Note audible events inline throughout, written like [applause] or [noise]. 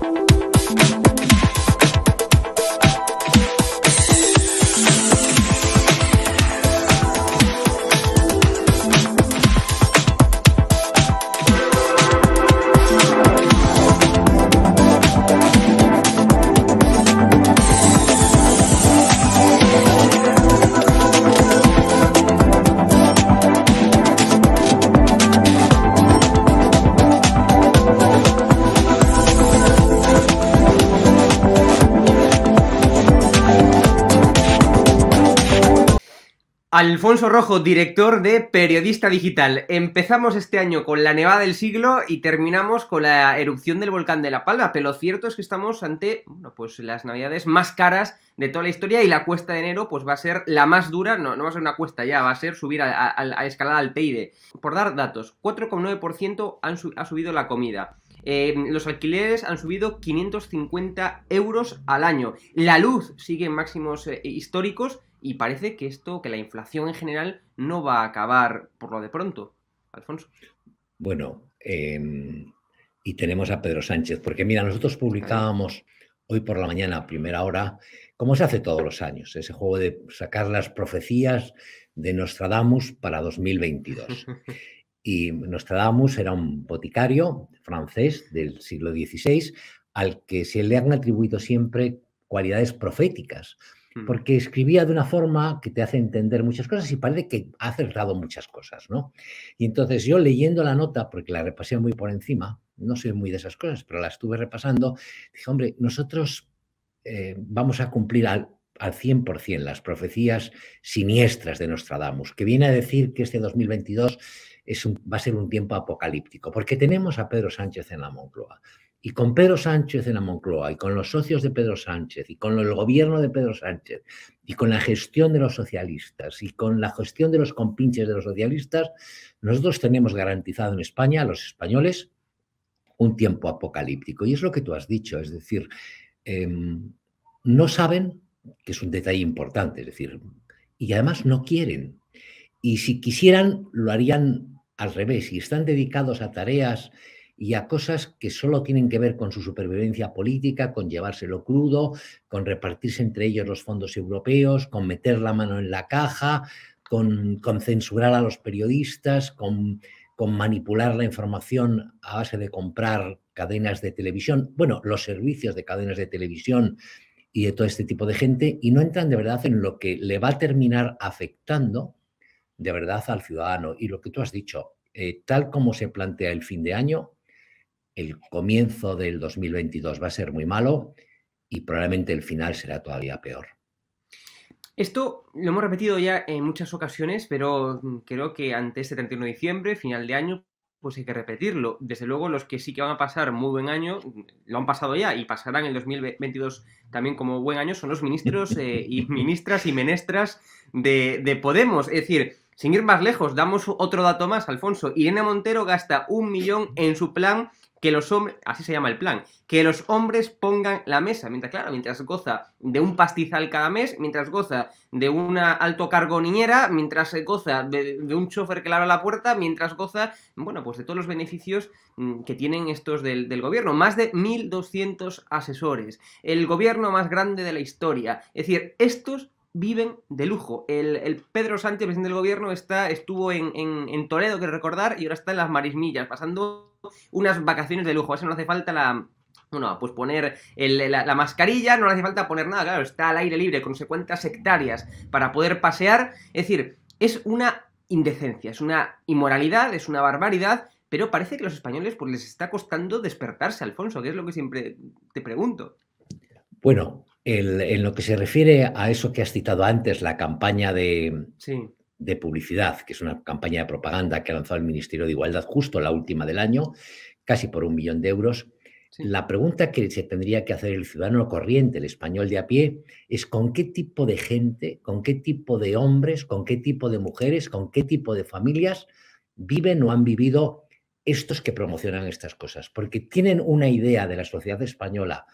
Bye. Alfonso Rojo, director de Periodista Digital. Empezamos este año con la nevada del siglo y terminamos con la erupción del volcán de La Palma, pero lo cierto es que estamos ante pues las navidades más caras de toda la historia y la cuesta de enero pues va a ser la más dura, no, no va a ser una cuesta ya, va a ser subir a, la escalada al Teide Por dar datos, 4,9% ha subido la comida. Eh, los alquileres han subido 550 euros al año. La luz sigue en máximos eh, históricos y parece que esto, que la inflación en general, no va a acabar por lo de pronto, Alfonso. Bueno, em, y tenemos a Pedro Sánchez, porque mira, nosotros publicábamos hoy por la mañana, a primera hora, como se hace todos los años, ese juego de sacar las profecías de Nostradamus para 2022. [laughs] Y Nostradamus era un boticario francés del siglo XVI al que se le han atribuido siempre cualidades proféticas. Mm. porque escribía de una forma que te hace entender muchas cosas y parece que ha acertado muchas cosas, ¿no? Y entonces yo leyendo la nota, porque la repasé muy por encima, no soy muy de esas cosas, pero la estuve repasando, dije, hombre, nosotros eh, vamos a cumplir al, 100% las profecías siniestras de Nostradamus, que viene a decir que este 2022 va a ser un tiempo apocalíptico, porque tenemos a Pedro Sánchez en la Moncloa, y con Pedro Sánchez en la Moncloa, y con los socios de Pedro Sánchez, y con el gobierno de Pedro Sánchez, y con la gestión de los socialistas, y con la gestión de los compinches de los socialistas, nosotros tenemos garantizado en España, a los españoles, un tiempo apocalíptico. Y es lo que tú has dicho, es decir, em, no saben, que es un detalle importante, es decir, y además no quieren. Y si quisieran, lo harían al revés, y están dedicados a tareas y a cosas que solo tienen que ver con su supervivencia política, con llevárselo crudo, con repartirse entre ellos los fondos europeos, con meter la mano en la caja, con, censurar a los periodistas, con, manipular la información a base de comprar cadenas de televisión, bueno, los servicios de cadenas de televisión y de todo este tipo de gente, y no entran de verdad en lo que le va a terminar afectando de verdad al ciudadano. Y lo que tú has dicho, eh, tal como se plantea el fin de año, el comienzo del 2022 va a ser muy malo y probablemente el final será todavía peor. Esto lo hemos repetido ya en muchas ocasiones, pero creo que ante este 31 de diciembre, final de año, pues hay que repetirlo. Desde luego, los que sí que van a pasar muy buen año, lo han pasado ya y pasarán el 2022 también como buen año, son los ministros eh, y [laughs] ministras y menestras de, de, Podemos. Es decir, sin ir más lejos, damos otro dato más, Alfonso. Irene Montero gasta un millón en su plan que los hombres, así se llama el plan, que los hombres pongan la mesa, mientras, claro, mientras goza de un pastizal cada mes, mientras goza de una alto cargo niñera, mientras goza de, un chofer que le la puerta, mientras goza, bueno, pues de todos los beneficios mm, que tienen estos del, del gobierno. Más de 1.200 asesores, el gobierno más grande de la historia. Es decir, estos viven de lujo. El, el, Pedro Sánchez, presidente del gobierno, está, estuvo en, en, en Toledo, que recordar, y ahora está en las marismillas, pasando unas vacaciones de lujo. Eso no hace falta la, bueno, pues poner la, mascarilla, no le hace falta poner nada, claro, está al aire libre con 50 hectáreas para poder pasear. Es decir, es una indecencia, es una inmoralidad, es una barbaridad, pero parece que a los españoles pues, les está costando despertarse, Alfonso, que es lo que siempre te pregunto. Bueno, en lo que se refiere a eso que has citado antes, la campaña de, sí de publicidad, que es una campaña de propaganda que ha lanzado el Ministerio de Igualdad, justo la última del año, casi por un millón de euros. La pregunta que se tendría que hacer el ciudadano corriente, el español de a pie, es con qué tipo de gente, con qué tipo de hombres, con qué tipo de mujeres, con qué tipo de familias viven o han vivido estos que promocionan estas cosas. Porque tienen una idea de la sociedad española,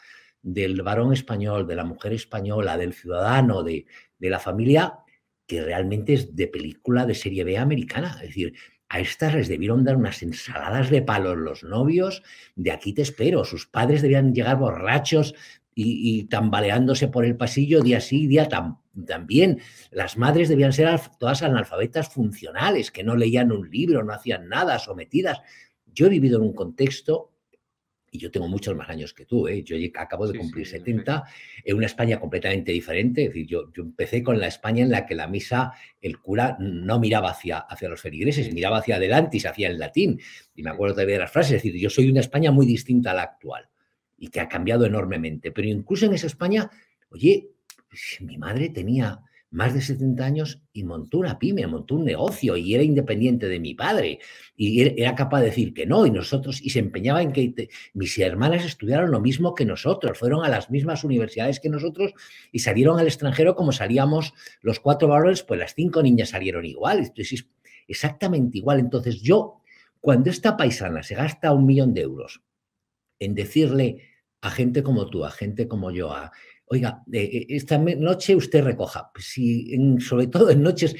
del varón español, de la mujer española, del ciudadano, de, de la familia que realmente es de película de serie B americana. Es decir, a estas les debieron dar unas ensaladas de palos los novios, de aquí te espero, sus padres debían llegar borrachos y, tambaleándose por el pasillo día sí, día también. Las madres debían ser todas analfabetas funcionales, que no leían un libro, no hacían nada, sometidas. Yo he vivido en un contexto y yo tengo muchos más años que tú, ¿eh? yo acabo de cumplir 70, en una España completamente diferente, decir, yo, empecé con la España en la que la misa, el cura no miraba hacia, hacia los feligreses, miraba hacia adelante y se hacía en latín, y me acuerdo todavía de las frases, es decir, yo soy una España muy distinta a la actual y que ha cambiado enormemente, pero incluso en esa España, oye, mi madre tenía más de 70 años y montó una pyme, montó un negocio y era independiente de mi padre y era capaz de decir que no y nosotros y se empeñaba en que mis hermanas estudiaron lo mismo que nosotros, fueron a las mismas universidades que nosotros y salieron al extranjero como salíamos los cuatro varones, pues las cinco niñas salieron igual, entonces exactamente igual. Entonces yo, cuando esta paisana se gasta un millón de euros en decirle a gente como tú, a gente como yo, a oiga, eh, eh, esta noche usted recoja. Si, pues sobre todo en noches,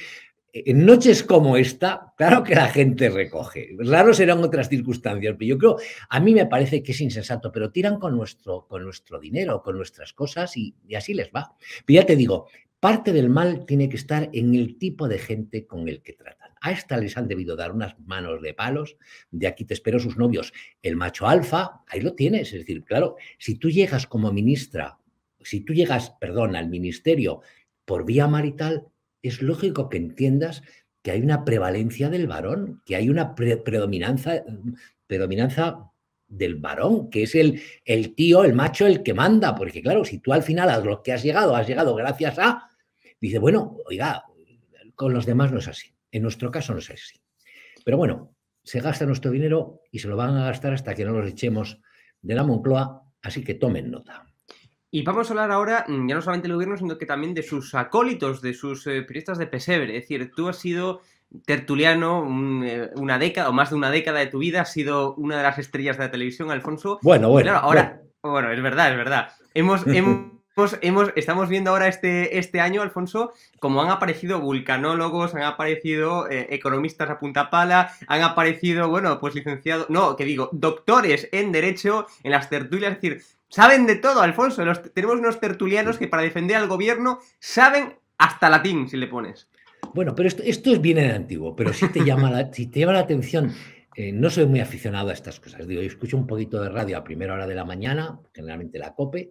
en noches como esta, claro que la gente recoge. Raro serán otras circunstancias, pero yo creo, a mí me parece que es insensato, pero tiran con nuestro, con nuestro dinero, con nuestras cosas y, y así les va. Pero ya te digo, parte del mal tiene que estar en el tipo de gente con el que tratan. A esta les han debido dar unas manos de palos, de aquí te espero sus novios. El macho alfa, ahí lo tienes. Es decir, claro, si tú llegas como ministra si tú llegas, perdón, al ministerio por vía marital, es lógico que entiendas que hay una prevalencia del varón, que hay una predominanza predominancia, del varón, que es el, el tío, el macho, el que manda. Porque claro, si tú al final a lo que has llegado, has llegado gracias a, dice, bueno, oiga, con los demás no es así. En nuestro caso no es así. Pero bueno, se gasta nuestro dinero y se lo van a gastar hasta que no los echemos de la Moncloa, así que tomen nota. Y vamos a hablar ahora, mm, ya no solamente del gobierno, sino que también de sus acólitos, de sus eh, periodistas de pesebre. Es decir, tú has sido tertuliano eh, una década o más de una década de tu vida, has sido una de las estrellas de la televisión, Alfonso. Bueno, bueno. ahora, bueno, es verdad, es verdad. [laughs] Hemos, hemos estamos viendo ahora este, este año, Alfonso, como han aparecido vulcanólogos, han aparecido eh, economistas a punta pala, han aparecido, bueno, pues licenciados, no, que digo, doctores en Derecho en las tertulias, es decir, Saben de todo, Alfonso. tenemos unos tertulianos que para defender al gobierno saben hasta latín, si le pones. Bueno, pero esto, es bien antiguo, pero si te llama la, te la atención, eh, no soy muy aficionado a estas cosas. Digo, yo escucho un poquito de radio a primera hora de la mañana, generalmente la cope,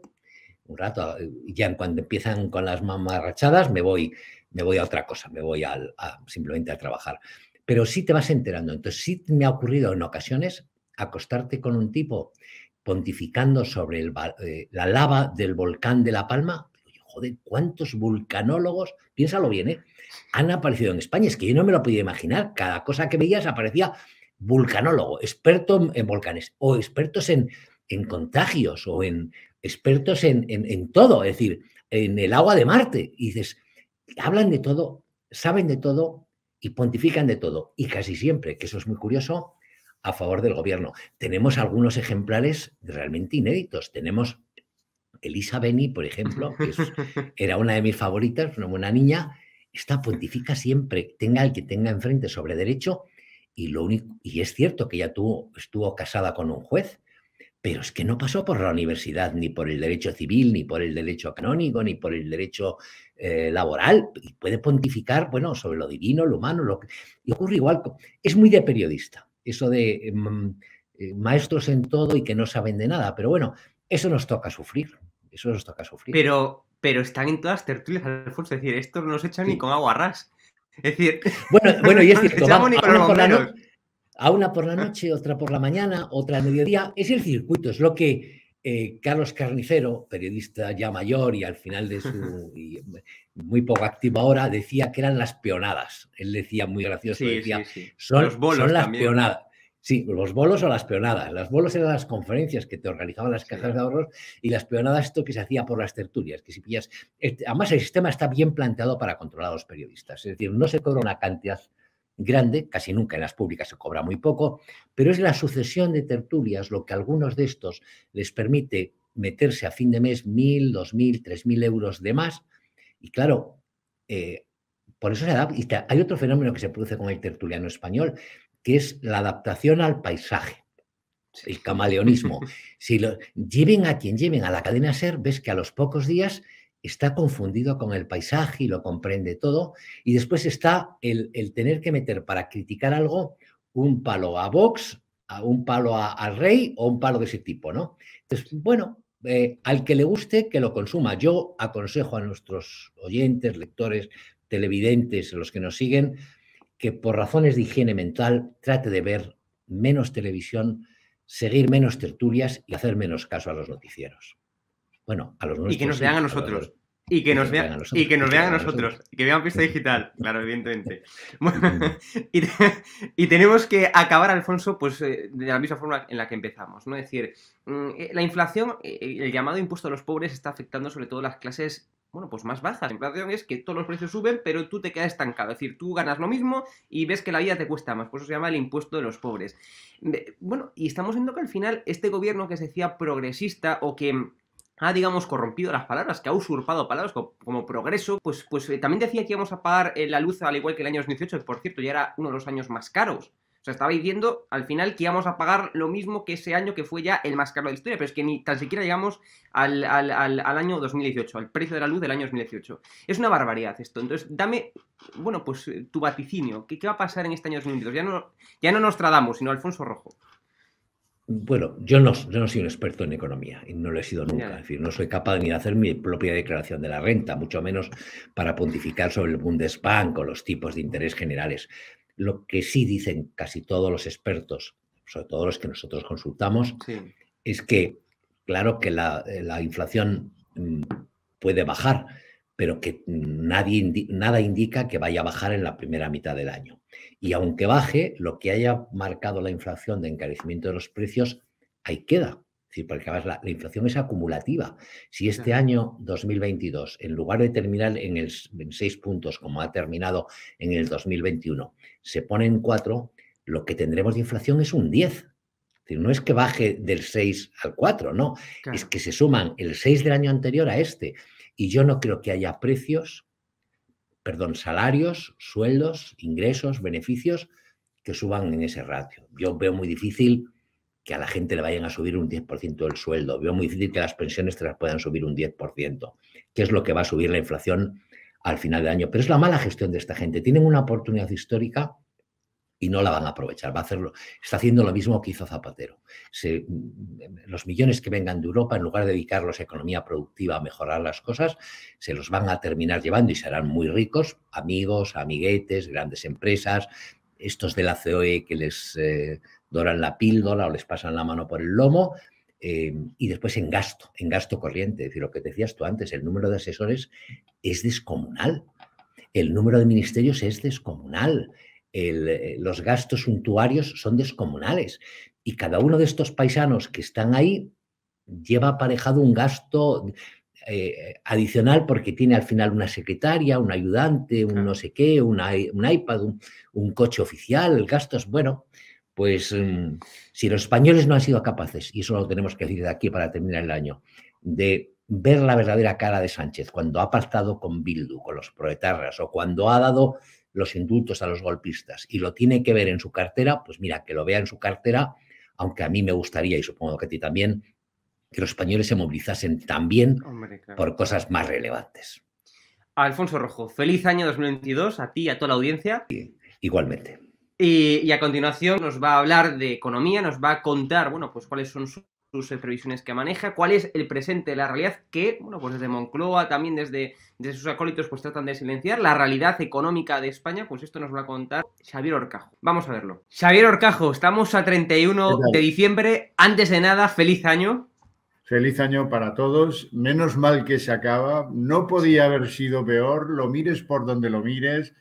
un rato, y ya cuando empiezan con las mamarrachadas, me voy, me voy a otra cosa, me voy a, simplemente a trabajar. Pero sí te vas enterando. Entonces, sí me ha ocurrido en ocasiones acostarte con un tipo pontificando sobre eh, la lava del volcán de La Palma. Pero, joder, ¿cuántos vulcanólogos? Piénsalo bien, ¿eh? Han aparecido en España. Es que yo no me lo podía imaginar. Cada cosa que veías aparecía vulcanólogo, experto en volcanes, o expertos en, en contagios, o en expertos en, en, en, todo, es decir, en el agua de Marte. Y dices, hablan de todo, saben de todo y pontifican de todo. Y casi siempre, que eso es muy curioso, a favor del gobierno. Tenemos algunos ejemplares realmente inéditos. Tenemos Elisa Beni, por ejemplo, que [laughs] era una de mis favoritas, una buena niña, esta pontifica siempre, tenga el que tenga enfrente sobre derecho, y lo único, y es cierto que ella estuvo casada con un juez, pero es que no pasó por la universidad, ni por el derecho civil, ni por el derecho canónico, ni por el derecho eh, laboral, y puede pontificar, bueno, sobre lo divino, lo humano, lo que... Y ocurre igual, es muy de periodista eso de eh, mm, eh, maestros en todo y que no saben de nada. Pero bueno, eso nos toca sufrir. Eso nos toca sufrir. Pero, pero están en todas tertulias, Alfonso. Es decir, esto no se echan ni con agua ras. Es decir, bueno, [laughs] y es cierto, vamos a, una por la a, una por la noche, otra por la mañana, otra al mediodía. Es el circuito, es lo que eh, Carlos Carnicero, periodista ya mayor y al final de su [laughs] muy poco activo ahora, decía que eran las peonadas. Él decía muy gracioso, decía, Son, las peonadas. Sí, los bolos o las peonadas. Las bolos eran las conferencias que te organizaban las cajas de ahorros y las peonadas esto que se hacía por las tertulias, que este, Además, el sistema está bien planteado para controlar a los periodistas. Es decir, no se cobra una cantidad grande, casi nunca en las públicas se cobra muy poco, pero es la sucesión de tertulias lo que a algunos de estos les permite meterse a fin de mes mil, dos mil, tres mil euros de más. Y claro, eh, por eso se adapta. Hay otro fenómeno que se produce con el tertuliano español, que es la adaptación al paisaje. El camaleonismo. [laughs] Si lo, lleven a quien lleven a la cadena SER, ves que a los pocos días está confundido con el paisaje y lo comprende todo. Y después está el, tener que meter para criticar algo un palo a Vox, un palo a, al rey o un palo de ese tipo, ¿no? Entonces, bueno, eh, al que le guste, que lo consuma. Yo aconsejo a nuestros oyentes, lectores, televidentes, los que nos siguen, que por razones de higiene mental trate de ver menos televisión, seguir menos tertulias y hacer menos caso a los noticieros. Bueno, a los Y que nos vean a nosotros. y que, nos vean, y que nos vean a nosotros, que vean pista digital, [laughs] claro, evidentemente. [laughs] [laughs] y, tenemos que acabar, Alfonso, pues eh, de la misma forma en la que empezamos, ¿no? Es decir, mm, eh, la inflación, eh, el llamado impuesto a los pobres está afectando sobre todo las clases, bueno, pues más bajas. La inflación es que todos los precios suben, pero tú te quedas estancado, es decir, tú ganas lo mismo y ves que la vida te cuesta más, por eso se llama el impuesto de los pobres. Bueno, y estamos viendo que al final este gobierno que se decía progresista o que ha, digamos, corrompido las palabras, que ha usurpado palabras como, progreso, pues, pues eh, también decía que íbamos a pagar eh, la luz al igual que el año 2018, que por cierto ya era uno de los años más caros. O sea, estaba diciendo al final que íbamos a pagar lo mismo que ese año que fue ya el más caro de la historia, pero es que ni tan siquiera llegamos al, al, al, año 2018, al precio de la luz del año 2018. Es una barbaridad esto. Entonces, dame, bueno, pues eh, tu vaticinio. ¿Qué, qué va a pasar en este año 2022? Ya no, ya no nos tradamos, sino Alfonso Rojo bueno, yo no, soy un experto en economía y no lo he sido nunca. Es decir, no soy capaz ni de hacer mi propia declaración de la renta, mucho menos para pontificar sobre el Bundesbank o los tipos de interés generales. Lo que sí dicen casi todos los expertos, sobre todo los que nosotros consultamos, es que, claro, que la, la, inflación mm, puede bajar, pero que nadie, nada indica que vaya a bajar en la primera mitad del año. Y aunque baje, lo que haya marcado la inflación de encarecimiento de los precios, ahí queda. Es decir, porque además la, inflación es acumulativa. Si este año 2022, en lugar de terminar en, el, seis puntos como ha terminado en el 2021, se pone en cuatro, lo que tendremos de inflación es un 10. Decir, no es que baje del 6 al 4, no. Es que se suman el 6 del año anterior a este. Y yo no creo que haya precios perdón, salarios, sueldos, ingresos, beneficios que suban en ese ratio. Yo veo muy difícil que a la gente le vayan a subir un 10% del sueldo. Veo muy difícil que las pensiones te las puedan subir un 10%, que es lo que va a subir la inflación al final del año. Pero es la mala gestión de esta gente. Tienen una oportunidad histórica y no la van a aprovechar. Va a hacerlo, está haciendo lo mismo que hizo Zapatero. los millones que vengan de Europa, en lugar de dedicarlos a economía productiva, a mejorar las cosas, se los van a terminar llevando y serán muy ricos, amigos, amiguetes, grandes empresas, estos de la COE que les eh, doran la píldora o les pasan la mano por el lomo. Eh, y después en gasto, en gasto corriente. Es decir, lo que decías tú antes, el número de asesores es descomunal el número de ministerios es descomunal. Eh, los gastos suntuarios son descomunales. Y cada uno de estos paisanos que están ahí lleva aparejado un gasto eh, adicional porque tiene al final una secretaria, un ayudante, un no sé qué, un iPad, un, coche oficial, el gasto es bueno. Pues mm, si los españoles no han sido capaces, y eso lo tenemos que decir de aquí para terminar el año, de ver la verdadera cara de Sánchez cuando ha pactado con Bildu, con los proetarras o cuando ha dado los indultos a los golpistas y lo tiene que ver en su cartera, pues mira, que lo vea en su cartera, aunque a mí me gustaría, y supongo que a ti también, que los españoles se movilizasen también por cosas más relevantes. Alfonso Rojo, feliz año 2022 a ti y a toda la audiencia. igualmente. Y, y, a continuación nos va a hablar de economía, nos va a contar, bueno, pues cuáles son sus sus previsiones que maneja, cuál es el presente, la realidad que, bueno, pues desde Moncloa, también desde, sus acólitos, pues tratan de silenciar, la realidad económica de España, pues esto nos va a contar Xavier Orcajo. Vamos a verlo. Xavier Orcajo, estamos a 31 de diciembre, antes de nada, feliz año. Feliz año para todos. Menos mal que se acaba. No podía haber sido peor. Lo mires por donde lo mires.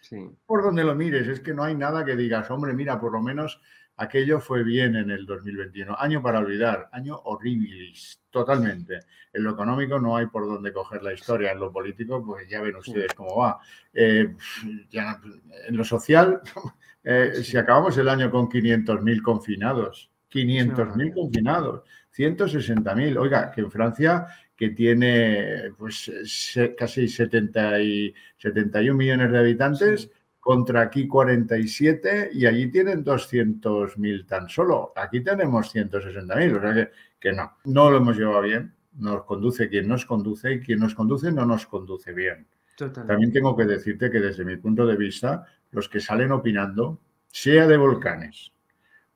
Por donde lo mires. Es que no hay nada que digas, hombre, mira, por lo menos Aquello fue bien en el 2021. Año para olvidar, año horrible. totalmente. En lo económico no hay por dónde coger la historia, en lo político, pues ya ven ustedes cómo va. Eh, en lo social, [laughs] eh, si acabamos el año con 500.000 confinados, 500.000 confinados, 160.000. Oiga, que en Francia, que tiene pues casi 70 y 71 millones de habitantes, contra aquí 47 y allí tienen 200.000 tan solo. Aquí tenemos 160.000, o sea que, que no, no lo hemos llevado bien. Nos conduce quien nos conduce y quien nos conduce no nos conduce bien. También tengo que decirte que desde mi punto de vista, los que salen opinando, sea de volcanes,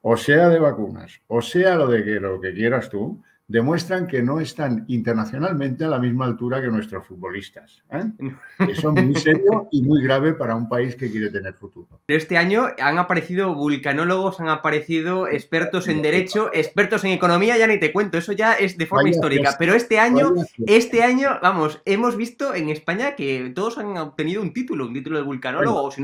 o sea de vacunas, o sea lo de que, lo que quieras tú, demuestran que no están internacionalmente a la misma altura que nuestros futbolistas. ¿eh? [laughs] Eso es muy serio y muy grave para un país que quiere tener futuro. Este año han aparecido vulcanólogos, han aparecido expertos en derecho, expertos en economía, ya ni te cuento, eso ya es de forma histórica. Pero este año, este año, vamos, hemos visto en España que todos han obtenido un título, un título de vulcanólogo, o, si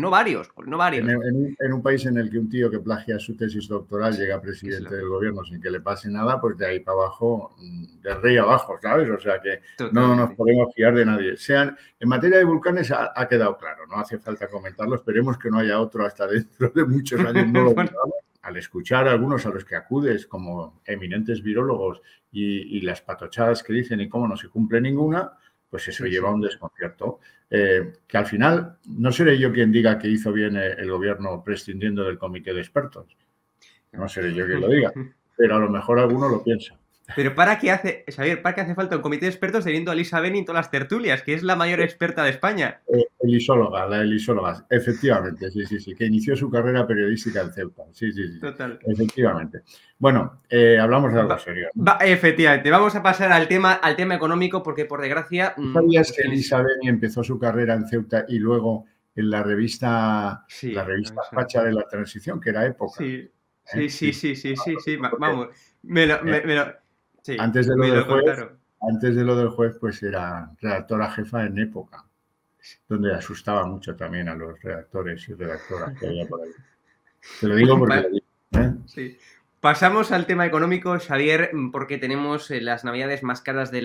no, varios, no varios. En, un país en el que un tío que plagia su tesis doctoral llega presidente del gobierno sin que le pase nada, pues de ahí trabajo mm, de rey abajo, ¿sabes? O sea que no nos podemos fiar de nadie. Sean, en materia de volcanes ha, quedado claro, no hace falta comentarlo, esperemos que no haya otro hasta dentro de muchos años, [laughs] Al escuchar a algunos a los que acudes como eminentes virólogos y, las patochadas que dicen y cómo no se cumple ninguna, pues eso lleva a un desconcierto. Eh, que al final no seré yo quien diga que hizo bien eh, el gobierno prescindiendo del comité de expertos. No seré yo quien lo diga. [laughs] pero a lo mejor alguno lo piensa. Pero ¿para qué hace, para qué hace falta un comité de expertos teniendo a Elisa Benin en todas las tertulias, que es la mayor experta de España? Eh, elisóloga, la elisóloga, efectivamente, sí, sí, sí, que inició su carrera periodística en Ceuta, sí, sí, sí. Total. Efectivamente. Bueno, eh, hablamos de algo serio. efectivamente, vamos a pasar al tema, al tema económico, porque por desgracia... Mm, ¿Sabías que Elisa pues, empezó su carrera en Ceuta y luego en la revista, Pacha la revista Facha de la Transición, que era época? Sí. Sí, sí, sí, sí, sí, sí, vamos, me antes, de lo del juez, antes de lo del juez, pues era redactora jefa en época, donde asustaba mucho también a los redactores y redactoras que había por ahí. Te lo digo porque... ¿eh? Sí. Pasamos al tema económico, Xavier, porque tenemos eh, las navidades más caras de,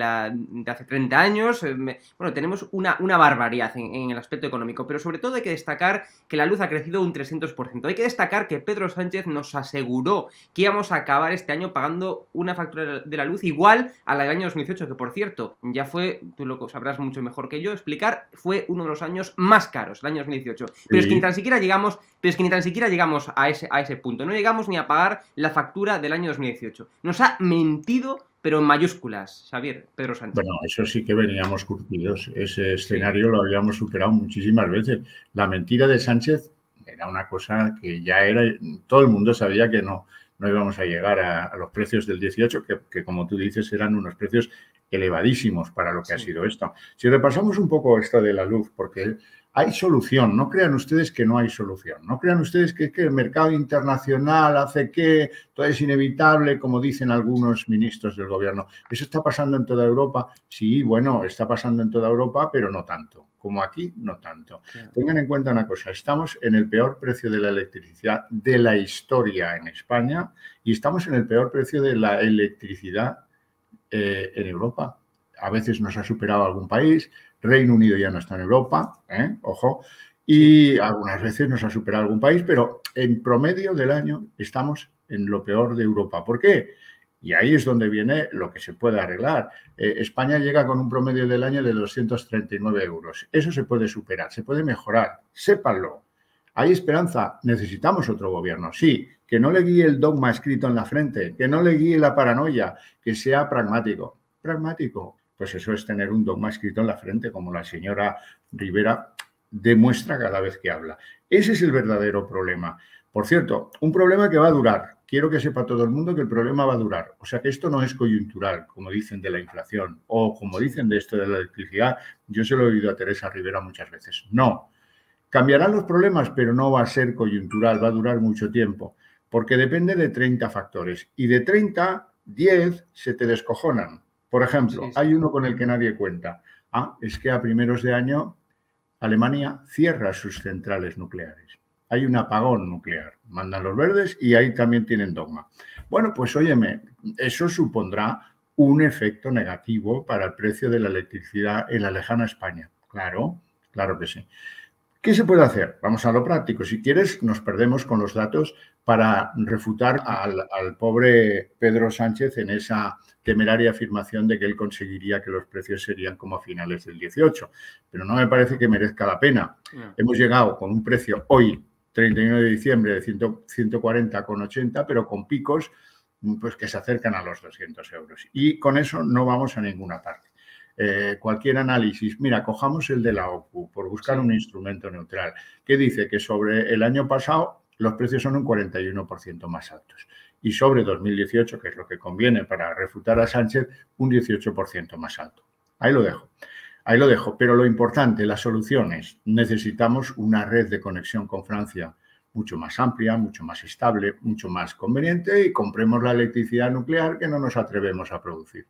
hace 30 años. Eh, bueno, tenemos una, una barbaridad en, el aspecto económico, pero sobre todo hay que destacar que la luz ha crecido un 300%. Hay que destacar que Pedro Sánchez nos aseguró que íbamos a acabar este año pagando una factura de la luz igual a la del año 2018, que por cierto, ya fue, tú lo sabrás mucho mejor que yo explicar, fue uno de los años más caros, el año 2018. Pero es que ni tan siquiera llegamos, pero es que ni tan siquiera llegamos a ese, a ese punto. No llegamos ni a pagar la factura del año 2018. Nos ha mentido, pero en mayúsculas, Javier Pedro Sánchez. Bueno, eso sí que veníamos curtidos. Ese escenario lo habíamos superado muchísimas veces. La mentira de Sánchez era una cosa que ya era, todo el mundo sabía que no, no íbamos a llegar a, los precios del 18, que, como tú dices eran unos precios elevadísimos para lo que ha sido esto. Si repasamos un poco esto de la luz, porque hay solución, no crean ustedes que no hay solución, no crean ustedes que, el mercado internacional hace que todo es inevitable, como dicen algunos ministros del gobierno. Eso está pasando en toda Europa, sí, bueno, está pasando en toda Europa, pero no tanto, como aquí, no tanto. Tengan en cuenta una cosa, estamos en el peor precio de la electricidad de la historia en España y estamos en el peor precio de la electricidad eh, en Europa. A veces nos ha superado algún país, Reino Unido ya no está en Europa, ¿eh? ojo, y algunas veces nos ha superado algún país, pero en promedio del año estamos en lo peor de Europa. ¿Por qué? Y ahí es donde viene lo que se puede arreglar. Eh, España llega con un promedio del año de 239 euros. Eso se puede superar, se puede mejorar, sépanlo. Hay esperanza, necesitamos otro gobierno, sí, que no le guíe el dogma escrito en la frente, que no le guíe la paranoia, que sea pragmático. Pragmático, pues eso es tener un dogma escrito en la frente, como la señora Rivera demuestra cada vez que habla. Ese es el verdadero problema. Por cierto, un problema que va a durar. Quiero que sepa todo el mundo que el problema va a durar. O sea que esto no es coyuntural, como dicen de la inflación o como dicen de esto de la electricidad. Yo se lo he oído a Teresa Rivera muchas veces. No. Cambiarán los problemas, pero no va a ser coyuntural, va a durar mucho tiempo, porque depende de 30 factores. Y de 30, 10 se te descojonan por ejemplo, hay uno con el que nadie cuenta. Ah, es que a primeros de año Alemania cierra sus centrales nucleares. Hay un apagón nuclear. Mandan los verdes y ahí también tienen dogma. Bueno, pues óyeme, eso supondrá un efecto negativo para el precio de la electricidad en la lejana España. Claro, claro que sí. ¿Qué se puede hacer? Vamos a lo práctico. Si quieres, nos perdemos con los datos para refutar al, pobre Pedro Sánchez en esa temeraria afirmación de que él conseguiría que los precios serían como a finales del 18. Pero no me parece que merezca la pena. Hemos llegado con un precio hoy, 31 de diciembre, de 140,80, pero con picos pues, que se acercan a los 200 euros. Y con eso no vamos a ninguna parte. Eh, cualquier análisis, mira, cojamos el de la OCU por buscar un instrumento neutral, que dice que sobre el año pasado los precios son un 41% más altos. Y sobre 2018, que es lo que conviene para refutar a Sánchez, un 18% más alto. Ahí lo dejo. Ahí lo dejo. Pero lo importante, las soluciones. Necesitamos una red de conexión con Francia mucho más amplia, mucho más estable, mucho más conveniente y compremos la electricidad nuclear que no nos atrevemos a producir.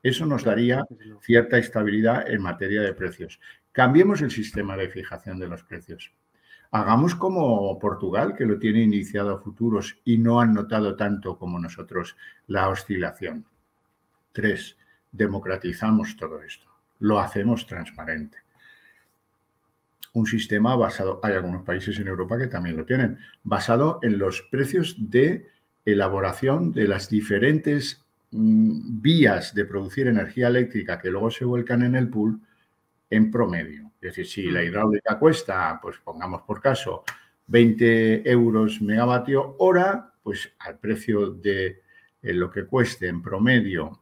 Eso nos daría cierta estabilidad en materia de precios. Cambiemos el sistema de fijación de los precios. Hagamos como Portugal, que lo tiene iniciado a futuros y no han notado tanto como nosotros la oscilación. Tres, democratizamos todo esto, lo hacemos transparente. Un sistema basado, hay algunos países en Europa que también lo tienen, basado en los precios de elaboración de las diferentes mm, vías de producir energía eléctrica que luego se vuelcan en el pool en promedio. Es decir, si la mm. hidráulica cuesta, pues pongamos por caso, 20 euros megavatio hora, pues al precio de eh, lo que cueste en promedio,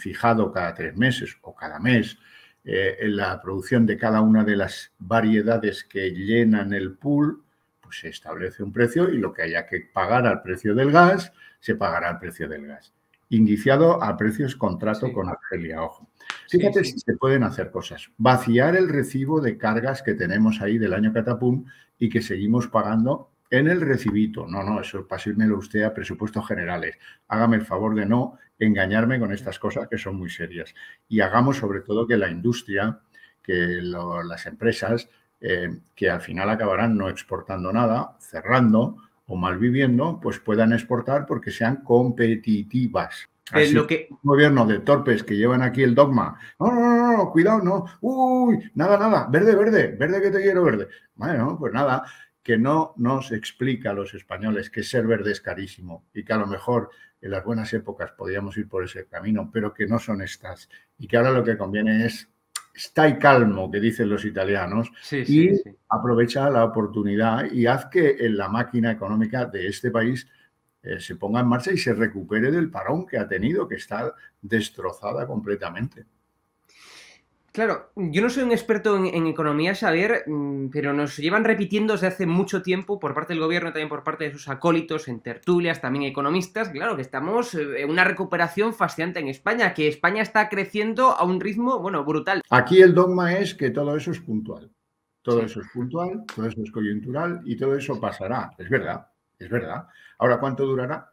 fijado cada tres meses o cada mes, eh, en la producción de cada una de las variedades que llenan el pool, pues se establece un precio y lo que haya que pagar al precio del gas, se pagará al precio del gas indiciado a precios contrato con Argelia, ojo. Fíjate si se pueden hacer cosas. Vaciar el recibo de cargas que tenemos ahí del año Catapum y que seguimos pagando en el recibito. No, no, eso pasírmelo usted a presupuestos generales. Hágame el favor de no engañarme con estas cosas que son muy serias. Y hagamos sobre todo que la industria, que las empresas, eh, que al final acabarán no exportando nada, cerrando, o viviendo pues puedan exportar porque sean competitivas. es lo que... Un gobierno de torpes que llevan aquí el dogma. No, no, no, no, cuidado, no. Uy, nada, nada. Verde, verde, verde que te quiero verde. Bueno, pues nada, que no nos explica a los españoles que ser verde es carísimo y que a lo mejor en las buenas épocas podíamos ir por ese camino, pero que no son estas. Y que ahora lo que conviene es stai calmo, que dicen los italianos, y aprovecha la oportunidad y haz que en la máquina económica de este país eh, se ponga en marcha y se recupere del parón que ha tenido, que está destrozada completamente. Claro, yo no soy un experto en, economía, Xavier, mm, pero nos llevan repitiendo desde hace mucho tiempo por parte del gobierno, también por parte de sus acólitos en tertulias, también economistas, claro que estamos eh, en una recuperación fascinante en España, que España está creciendo a un ritmo, bueno, brutal. Aquí el dogma es que todo eso es puntual, todo eso es puntual, todo eso es coyuntural y todo eso pasará, es verdad, es verdad. Ahora, ¿cuánto durará?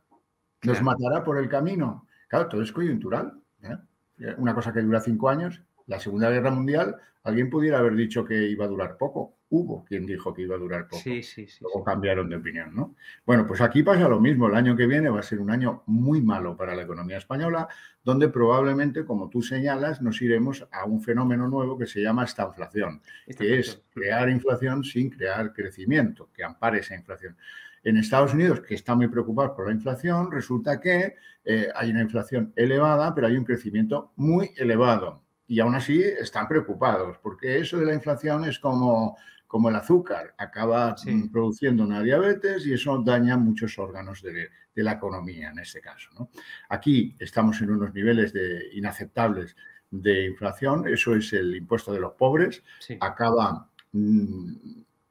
¿Nos matará por el camino? Claro, todo es coyuntural. ¿eh? Eh, una cosa que dura cinco años la Segunda Guerra Mundial, alguien pudiera haber dicho que iba a durar poco. Hubo quien dijo que iba a durar poco. Sí, Luego cambiaron de opinión, ¿no? Bueno, pues aquí pasa lo mismo. El año que viene va a ser un año muy malo para la economía española, donde probablemente, como tú señalas, nos iremos a un fenómeno nuevo que se llama estanflación, que es crear inflación sin crear crecimiento, que ampare esa inflación. En Estados Unidos, que está muy preocupado por la inflación, resulta que eh, hay una inflación elevada, pero hay un crecimiento muy elevado y aún así están preocupados, porque eso de la inflación es como, como el azúcar, acaba mm, produciendo una diabetes y eso daña muchos órganos de, la economía en este caso. Aquí estamos en unos niveles de, inaceptables de inflación, eso es el impuesto de los pobres, acaba mm,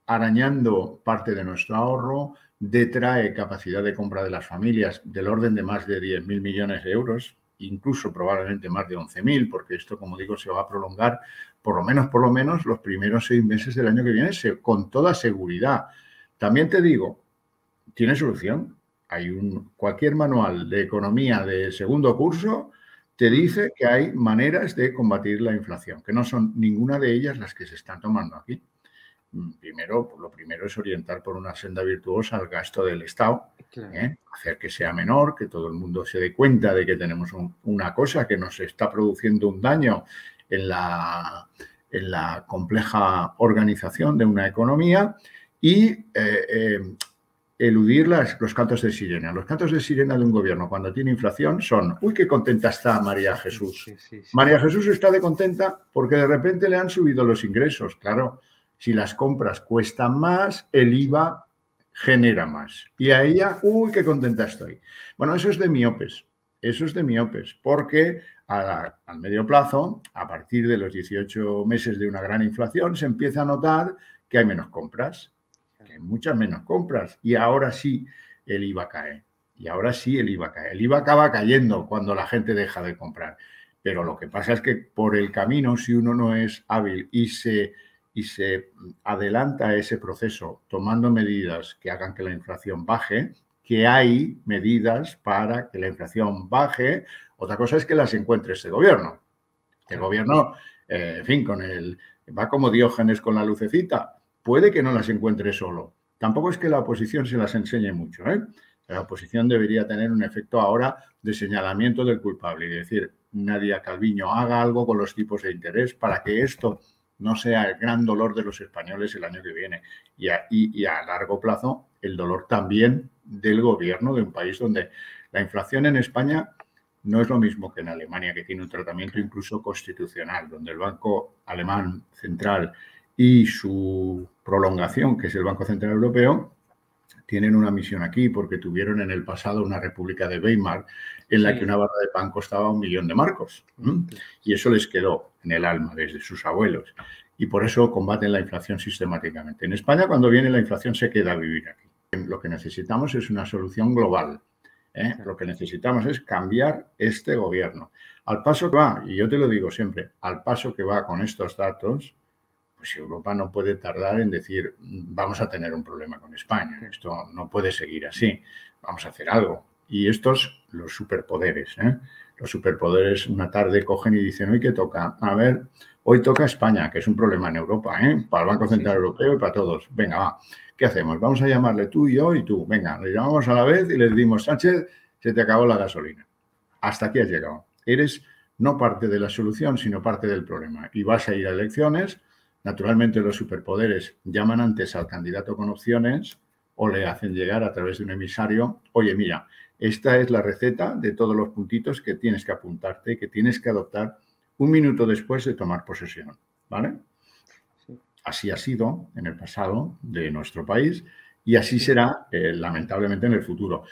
arañando parte de nuestro ahorro, detrae capacidad de compra de las familias del orden de más de 10.000 millones de euros, incluso probablemente más de 11.000, porque esto, como digo, se va a prolongar por lo menos, por lo menos, los primeros seis meses del año que viene, con toda seguridad. También te digo, tiene solución. Hay un cualquier manual de economía de segundo curso te dice que hay maneras de combatir la inflación, que no son ninguna de ellas las que se están tomando aquí. Mm, primero, pues, lo primero es orientar por una senda virtuosa al gasto del Estado, ¿eh? hacer que sea menor, que todo el mundo se dé cuenta de que tenemos una cosa que nos está produciendo un daño en la, en la compleja organización de una economía y eh, eh, eludir los cantos de sirena. Los cantos de sirena de un gobierno cuando tiene inflación son, uy, qué contenta está María Jesús. María Jesús está de contenta porque de repente le han subido los ingresos, claro. Si las compras cuestan más, el IVA genera más. Y a ella, uy, qué contenta estoy. Bueno, eso es de miopes. Eso es de miopes, porque al medio plazo, a partir de los 18 meses de una gran inflación, se empieza a notar que hay menos compras, que hay muchas menos compras. Y ahora sí el IVA cae. Y ahora sí el IVA cae. El IVA acaba cayendo cuando la gente deja de comprar. Pero lo que pasa es que por el camino, si uno no es hábil y se y se adelanta ese proceso tomando medidas que hagan que la inflación baje, que hay medidas para que la inflación baje, otra cosa es que las encuentre este gobierno. El este gobierno, eh, en fin, con el, va como Diógenes con la lucecita, puede que no las encuentre solo. Tampoco es que la oposición se las enseñe mucho. ¿eh? La oposición debería tener un efecto ahora de señalamiento del culpable y decir, Nadia Calviño haga algo con los tipos de interés para que esto no sea el gran dolor de los españoles el año que viene y a, largo plazo el dolor también del gobierno de un país donde la inflación en España no es lo mismo que en Alemania, que tiene un tratamiento incluso constitucional, donde el Banco Alemán Central y su prolongación, que es el Banco Central Europeo, tienen una misión aquí porque tuvieron en el pasado una República de Weimar en la que una barra de pan costaba un millón de marcos. Y eso les quedó en el alma desde sus abuelos. Y por eso combaten la inflación sistemáticamente. En España, cuando viene la inflación, se queda a vivir aquí. Lo que necesitamos es una solución global. ¿eh? Lo que necesitamos es cambiar este gobierno. Al paso que va, y yo te lo digo siempre, al paso que va con estos datos, pues Europa no puede tardar en decir, vamos a tener un problema con España, esto no puede seguir así, vamos a hacer algo. Y estos los superpoderes. ¿eh? Los superpoderes una tarde cogen y dicen, hoy qué toca. A ver, hoy toca España, que es un problema en Europa, ¿eh? para el Banco Central Europeo y para todos. Venga, va, ¿qué hacemos? Vamos a llamarle tú y yo y tú. Venga, le llamamos a la vez y le dimos, Sánchez, se te acabó la gasolina. Hasta aquí has llegado. Eres no parte de la solución, sino parte del problema. Y vas a ir a elecciones. Naturalmente los superpoderes llaman antes al candidato con opciones o le hacen llegar a través de un emisario, oye, mira, esta es la receta de todos los puntitos que tienes que apuntarte, que tienes que adoptar un minuto después de tomar posesión. ¿Vale? Así ha sido en el pasado de nuestro país y así será eh, lamentablemente en el futuro.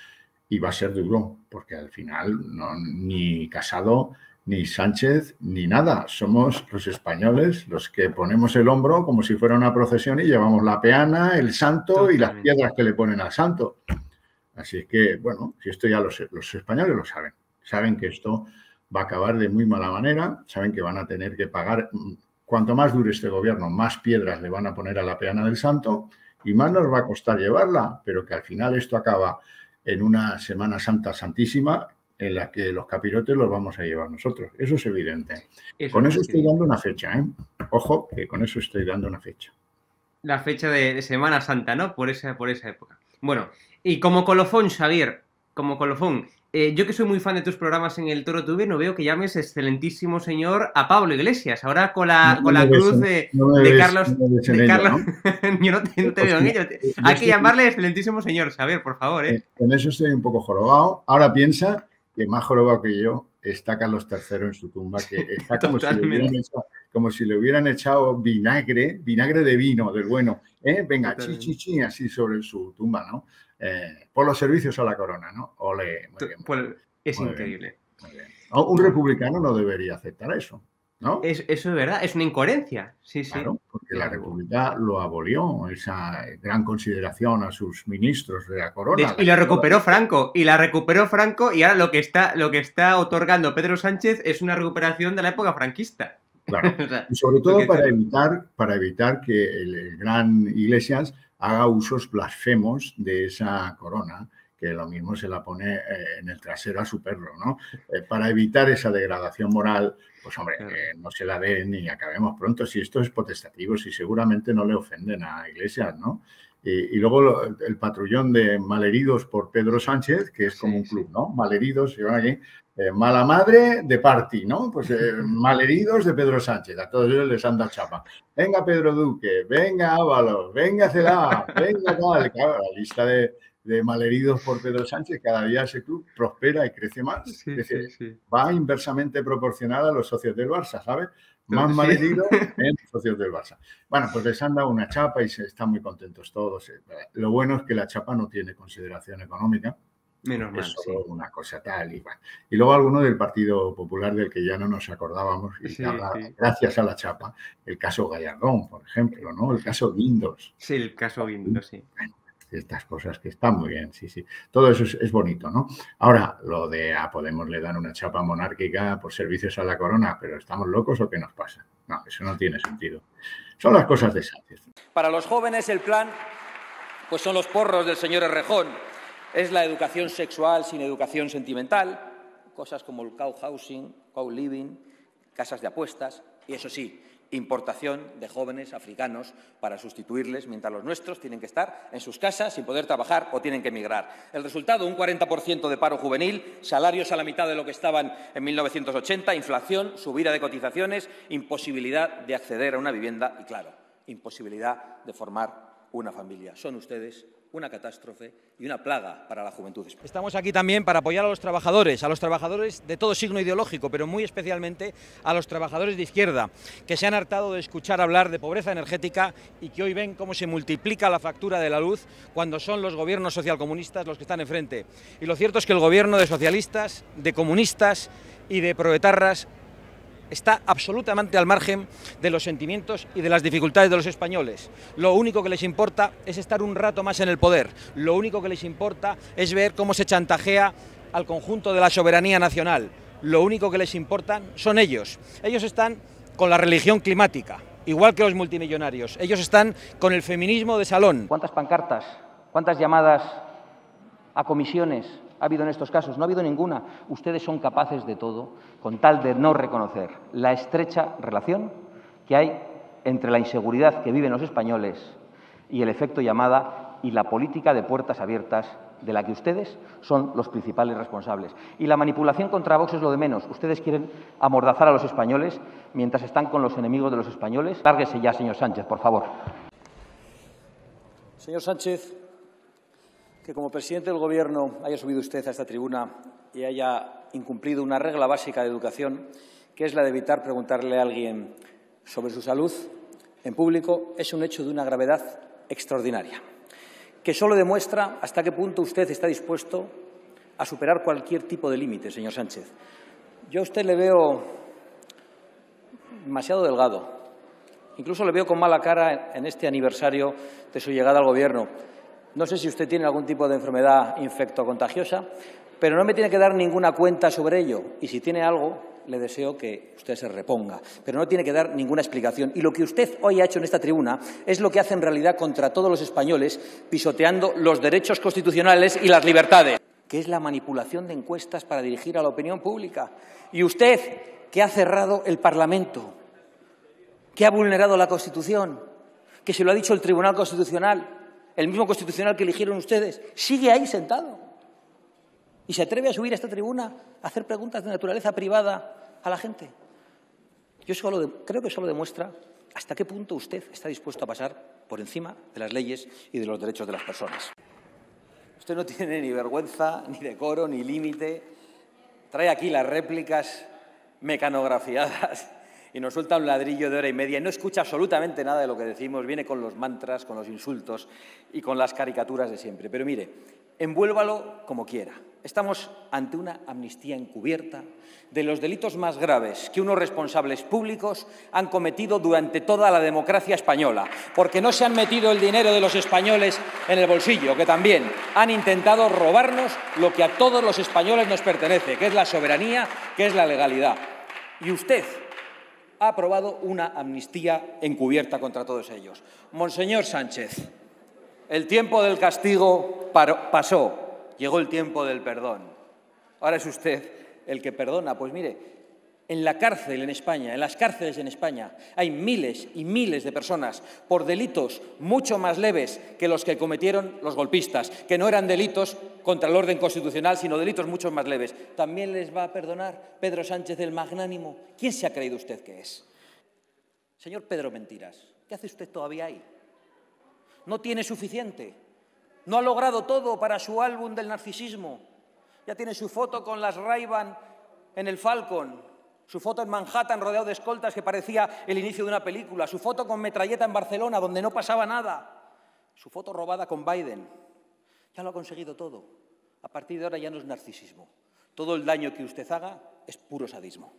Y va a ser duro, porque al final no, ni Casado, ni Sánchez, ni nada. Somos los españoles los que ponemos el hombro como si fuera una procesión y llevamos la peana, el santo y las piedras que le ponen al santo. Así es que, bueno, si esto ya los españoles lo saben. Saben que esto va a acabar de muy mala manera, saben que van a tener que pagar, mm, cuanto más dure este gobierno, más piedras le van a poner a la peana del santo y más nos va a costar llevarla, pero que al final esto acaba en una Semana Santa Santísima en la que los capirotes los vamos a llevar nosotros. Eso es evidente. con eso estoy dando una fecha, ¿eh? Ojo, que con eso estoy dando una fecha. La fecha de, Semana Santa, ¿no? Por esa, por esa época. Bueno, y como colofón, Xavier, como colofón, eh, yo que soy muy fan de tus programas en el Toro TV, no veo que llames excelentísimo señor a Pablo Iglesias, ahora con la, con la cruz de, Carlos. yo no te, veo en ello. Eh, Hay que llamarle excelentísimo señor, Xavier, por favor. Eh. con eso estoy un poco jorobado. Ahora piensa que más jorobado que yo está Carlos III en su tumba, que está como, si le hubieran echado vinagre, vinagre de vino, del bueno. Venga, chi, así sobre su tumba, ¿no? Eh, por los servicios a la corona, ¿no? es increíble. Un republicano no debería aceptar eso, ¿no? eso es verdad, es una incoherencia, sí, claro, porque la República lo abolió, esa gran consideración a sus ministros de la corona. y la recuperó Franco, y la recuperó Franco, y ahora lo que está, lo que está otorgando Pedro Sánchez es una recuperación de la época franquista. Claro. [laughs] sobre todo para evitar, para evitar que el gran Iglesias haga usos blasfemos de esa corona que lo mismo se la pone eh, en el trasero a su perro, ¿no? Eh, para evitar esa degradación moral, pues hombre, eh, no se la ve ni acabemos pronto, si esto es potestativo, si seguramente no le ofenden a Iglesias, ¿no? Y, luego el patrullón de malheridos por Pedro Sánchez, que es como un club, ¿no? Malheridos, se van eh, mala madre de Party, ¿no? Pues eh, [laughs] malheridos de Pedro Sánchez, a todos ellos les anda chapa. Venga Pedro Duque, venga Ábalos, venga Celá, venga tal. la lista de, malheridos por Pedro Sánchez, cada día ese club prospera y crece más. va inversamente proporcionada a los socios del Barça, ¿sabes? Más malheridos [laughs] en los socios del Barça. Bueno, pues les anda una chapa y se están muy contentos todos. Eh, lo bueno es que la chapa no tiene consideración económica Menos mal. una cosa tal y luego alguno del Partido Popular del que ya no nos acordábamos, gracias a la chapa, el caso Gallardón, por ejemplo, ¿no? El caso Guindos. Sí, el caso Guindos, sí. Estas cosas que están muy bien, sí, sí. Todo eso es, bonito, ¿no? Ahora, lo de a ah, Podemos le dan una chapa monárquica por servicios a la corona, pero ¿estamos locos o qué nos pasa? No, eso no tiene sentido. Son las cosas de Sánchez. Para los jóvenes el plan, pues son los porros del señor Errejón es la educación sexual sin educación sentimental, cosas como el cow housing, cow living, casas de apuestas y eso sí, importación de jóvenes africanos para sustituirles, mientras los nuestros tienen que estar en sus casas sin poder trabajar o tienen que emigrar. El resultado, un 40% de paro juvenil, salarios a la mitad de lo que estaban en 1980, inflación, subida de cotizaciones, imposibilidad de acceder a una vivienda y, claro, imposibilidad de formar una familia. Son ustedes una catástrofe y una plaga para la juventud Estamos aquí también para apoyar a los trabajadores, a los trabajadores de todo signo ideológico, pero muy especialmente a los trabajadores de izquierda, que se han hartado de escuchar hablar de pobreza energética y que hoy ven cómo se multiplica la factura de la luz cuando son los gobiernos socialcomunistas los que están enfrente. Y lo cierto es que el gobierno de socialistas, de comunistas y de proetarras está absolutamente al margen de los sentimientos y de las dificultades de los españoles. Lo único que les importa es estar un rato más en el poder. Lo único que les importa es ver cómo se chantajea al conjunto de la soberanía nacional. Lo único que les importan son ellos. Ellos están con la religión climática, igual que los multimillonarios. Ellos están con el feminismo de salón. ¿Cuántas pancartas? ¿Cuántas llamadas a comisiones? ha habido en estos casos, no ha habido ninguna. Ustedes son capaces de todo con tal de no reconocer la estrecha relación que hay entre la inseguridad que viven los españoles y el efecto llamada y la política de puertas abiertas de la que ustedes son los principales responsables. Y la manipulación contra Vox es lo de menos. Ustedes quieren amordazar a los españoles mientras están con los enemigos de los españoles. Lárguese ya, señor Sánchez, por favor. Señor Sánchez que como presidente del Gobierno haya subido usted a esta tribuna y haya incumplido una regla básica de educación, que es la de evitar preguntarle a alguien sobre su salud en público, es un hecho de una gravedad extraordinaria, que solo demuestra hasta qué punto usted está dispuesto a superar cualquier tipo de límite, señor Sánchez. Yo a usted le veo demasiado delgado. Incluso le veo con mala cara en este aniversario de su llegada al Gobierno. No sé si usted tiene algún tipo de enfermedad infectocontagiosa, pero no me tiene que dar ninguna cuenta sobre ello. Y si tiene algo, le deseo que usted se reponga. Pero no tiene que dar ninguna explicación. Y lo que usted hoy ha hecho en esta tribuna es lo que hace en realidad contra todos los españoles, pisoteando los derechos constitucionales y las libertades, que es la manipulación de encuestas para dirigir a la opinión pública. Y usted, que ha cerrado el Parlamento, que ha vulnerado la Constitución, que se lo ha dicho el Tribunal Constitucional, el mismo constitucional que eligieron ustedes, sigue ahí sentado. Y se atreve a subir a esta tribuna a hacer preguntas de naturaleza privada a la gente. Yo creo que solo demuestra hasta qué punto usted está dispuesto a pasar por encima de las leyes y de los derechos de las personas. Usted no tiene ni vergüenza, ni decoro, ni límite. Trae aquí las réplicas mecanografiadas y nos suelta un ladrillo de hora y media y no escucha absolutamente nada de lo que decimos, viene con los mantras, con los insultos y con las caricaturas de siempre. Pero mire, envuélvalo como quiera. Estamos ante una amnistía encubierta de los delitos más graves que unos responsables públicos han cometido durante toda la democracia española, porque no se han metido el dinero de los españoles en el bolsillo, que también han intentado robarnos lo que a todos los españoles nos pertenece, que es la soberanía, que es la legalidad. Y usted, ha aprobado una amnistía encubierta contra todos ellos. Monseñor Sánchez, el tiempo del castigo pasó, llegó el tiempo del perdón. Ahora es usted el que perdona. Pues mire, en la cárcel en España, en las cárceles en España, hay miles y miles de personas por delitos mucho más leves que los que cometieron los golpistas, que no eran delitos contra el orden constitucional, sino delitos mucho más leves. ¿También les va a perdonar Pedro Sánchez del Magnánimo? ¿Quién se ha creído usted que es? Señor Pedro Mentiras, ¿qué hace usted todavía ahí? No tiene suficiente. No ha logrado todo para su álbum del narcisismo. Ya tiene su foto con las Raivan en el Falcon su foto en Manhattan rodeado de escoltas que parecía el inicio de una película, su foto con metralleta en Barcelona donde no pasaba nada, su foto robada con Biden. Ya lo ha conseguido todo. A partir de ahora ya no es narcisismo. Todo el daño que usted haga es puro sadismo.